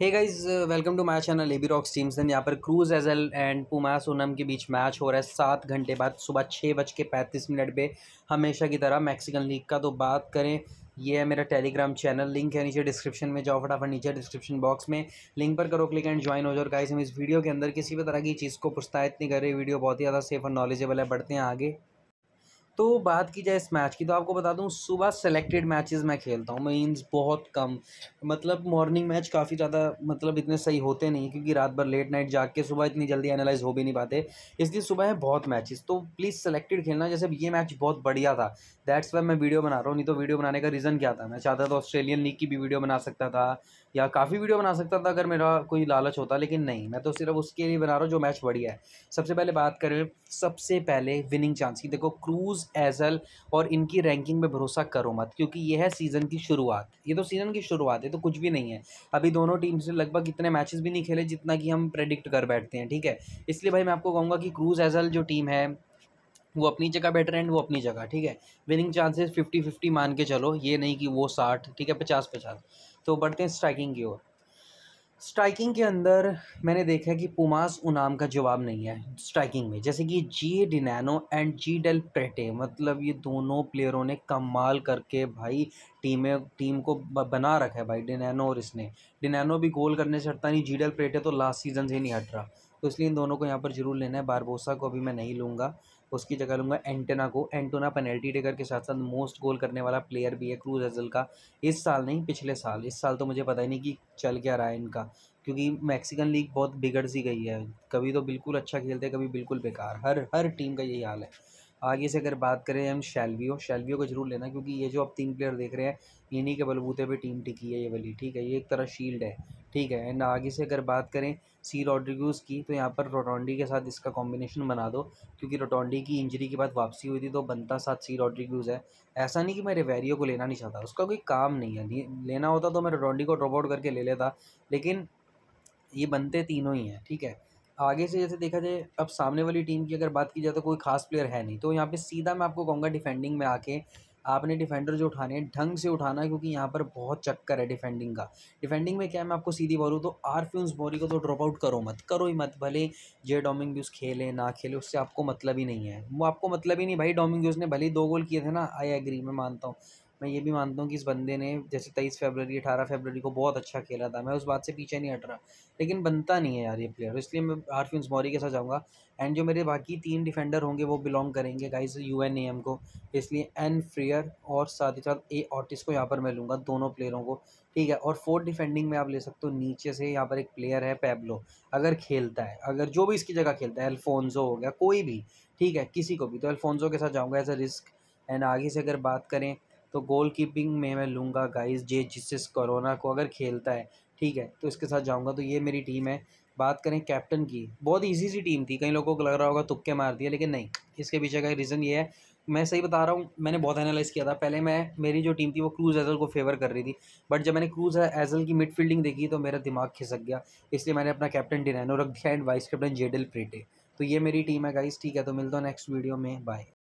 hey guys welcome to my channel AB rocks teams then यहाँ पर cruise एजल and पुमा सोनम के बीच मैच हो रहा है सात घंटे बाद सुबह छः बज के पैंतीस मिनट पे हमेशा की तरह मैक्सिकन लीग का तो बात करें ये है मेरा टेलीग्राम चैनल लिंक है नीचे डिस्क्रिप्शन में जाओ फटाफट नीचे डिस्क्रिप्शन बॉक्स में लिंक पर करो क्लिक एंड ज्वाइन हो जाओ गाइज हम इस वीडियो के अंदर किसी भी तरह की चीज़ को प्रोत्साहित नहीं कर रहे वीडियो बहुत ही ज़्यादा सेफ और नॉलेजेबल है बढ़ते हैं आगे तो बात की जाए इस मैच की तो आपको बता दूं सुबह सेलेक्टेड मैचेस मैं खेलता हूं मीन्स बहुत कम मतलब मॉर्निंग मैच काफ़ी ज़्यादा मतलब इतने सही होते नहीं क्योंकि रात भर लेट नाइट जाग के सुबह इतनी जल्दी एनालाइज हो भी नहीं पाते इसलिए सुबह है बहुत मैचेस तो प्लीज़ सेलेक्टेड खेलना जैसे ये मैच बहुत बढ़िया था दैट्स वाई मैं वीडियो बना रहा हूँ नहीं तो वीडियो बनाने का रीज़न क्या था मैं चाहता था ऑस्ट्रेलियन लीग की भी वीडियो बना सकता था या काफ़ी वीडियो बना सकता था अगर मेरा कोई लालच होता लेकिन नहीं मैं तो सिर्फ उसके लिए बना रहा हूँ जो मैच बढ़िया है सबसे पहले बात करें सबसे पहले विनिंग चांस की देखो क्रूज़ एजल और इनकी रैंकिंग में भरोसा करो मत क्योंकि ये है सीज़न की शुरुआत ये तो सीज़न की शुरुआत है तो कुछ भी नहीं है अभी दोनों टीम से लगभग इतने मैचेस भी नहीं खेले जितना कि हम प्रेडिक्ट कर बैठते हैं ठीक है इसलिए भाई मैं आपको कहूँगा कि क्रूज़ एजल जो टीम है वो अपनी जगह बेटर एंड वो अपनी जगह ठीक है विनिंग चांसेस फिफ्टी फिफ्टी मान के चलो ये नहीं कि वो साठ ठीक है पचास पचास तो बढ़ते हैं स्ट्राइकिंग की ओर स्ट्राइकिंग के अंदर मैंने देखा है कि पुमास उनाम का जवाब नहीं है स्ट्राइकिंग में जैसे कि G Dinanno and G Del Prete मतलब ये दोनों प्लेयरों ने कमाल करके भाई टीमें टीम को बना रखा है भाई डिनैनो और इसने डिनैनो भी गोल करने से हटता नहीं जी डेल प्रेटे तो लास्ट सीज़न से नहीं हट रहा तो इसलिए इन दोनों को यहाँ पर जरूर लेना है बारबोसा को अभी मैं नहीं लूँगा उसकी जगह लूँगा एंटोना को एंटोना पेनल्टी टेकर के साथ साथ मोस्ट गोल करने वाला प्लेयर भी है क्रूज एजल का इस साल नहीं पिछले साल इस साल तो मुझे पता ही नहीं कि चल क्या रहा है इनका क्योंकि मैक्सिकन लीग बहुत बिगड़ सी गई है कभी तो बिल्कुल अच्छा खेलते हैं कभी बिल्कुल बेकार हर हर टीम का यही हाल है आगे से अगर बात करें हम शैलवियो शैलवियो को जरूर लेना क्योंकि ये जो आप तीन प्लेयर देख रहे हैं इन्हीं के बलबूते पे टीम टिकी है ये वाली ठीक है ये एक तरह शील्ड है ठीक है एंड आगे से अगर बात करें सी रॉड्रिगूज की तो यहाँ पर रोटोंडी के साथ इसका कॉम्बिनेशन बना दो क्योंकि रोटोंडी की इंजरी के बाद वापसी हुई थी तो बनता साथ सी रॉड्रिगूज है ऐसा नहीं कि मैं रेवेरियो को लेना नहीं चाहता उसका कोई काम नहीं है लेना होता तो मैं रोटोंडी को ड्रॉप आउट करके ले लेता लेकिन ये बनते तीनों ही हैं ठीक है आगे से जैसे देखा जाए अब सामने वाली टीम की अगर बात की जाए तो कोई खास प्लेयर है नहीं तो यहाँ पे सीधा मैं आपको कहूँगा डिफेंडिंग में आके आपने डिफेंडर जो उठाने हैं ढंग से उठाना है क्योंकि यहाँ पर बहुत चक्कर है डिफेंडिंग का डिफेंडिंग में क्या है मैं आपको सीधी बोलूँ तो आर फ्यून्स को तो ड्रॉप आउट करो मत करो ही मत भले जे डोमिंग खेले ना खेले उससे आपको मतलब ही नहीं है वो आपको मतलब ही नहीं भाई डोमिंग ने भले ही दो गोल किए थे ना आई एग्री मैं मानता हूँ मैं ये भी मानता हूँ कि इस बंदे ने जैसे तेईस फरवरी अठारह फरवरी को बहुत अच्छा खेला था मैं उस बात से पीछे नहीं हट रहा लेकिन बनता नहीं है यार ये प्लेयर इसलिए मैं हारफिन मौरी के साथ जाऊँगा एंड जो मेरे बाकी तीन डिफेंडर होंगे वो बिलोंग करेंगे गाइस यू एन एम को इसलिए एन फ्रियर और साथ ही साथ ए ऑटिस को यहाँ पर मैं लूँगा दोनों प्लेयरों को ठीक है और फोर्थ डिफेंडिंग में आप ले सकते हो नीचे से यहाँ पर एक प्लेयर है पैब्लो अगर खेलता है अगर जो भी इसकी जगह खेलता है अल्फोंजो हो गया कोई भी ठीक है किसी को भी तो अल्फोंजो के साथ जाऊँगा एज अ रिस्क एंड आगे से अगर बात करें तो गोल कीपिंग में मैं लूँगा गाइस जे जिस कोरोना को अगर खेलता है ठीक है तो इसके साथ जाऊँगा तो ये मेरी टीम है बात करें कैप्टन की बहुत ईजी सी टीम थी कई लोगों को लग रहा होगा तुक्के मार दिया लेकिन नहीं इसके पीछे का रीज़न ये है मैं सही बता रहा हूँ मैंने बहुत एनालाइज़ किया था पहले मैं मेरी जो टीम थी वो क्रूज़ एजल को फेवर कर रही थी बट जब मैंने क्रूज़ एजल की मिड फील्डिंग देखी तो मेरा दिमाग खिसक गया इसलिए मैंने अपना कैप्टन डिनैनो रख दिया and vice captain G Del Prete तो ये मेरी टीम है गाइस ठीक है तो मिलता हूँ नेक्स्ट वीडियो में बाय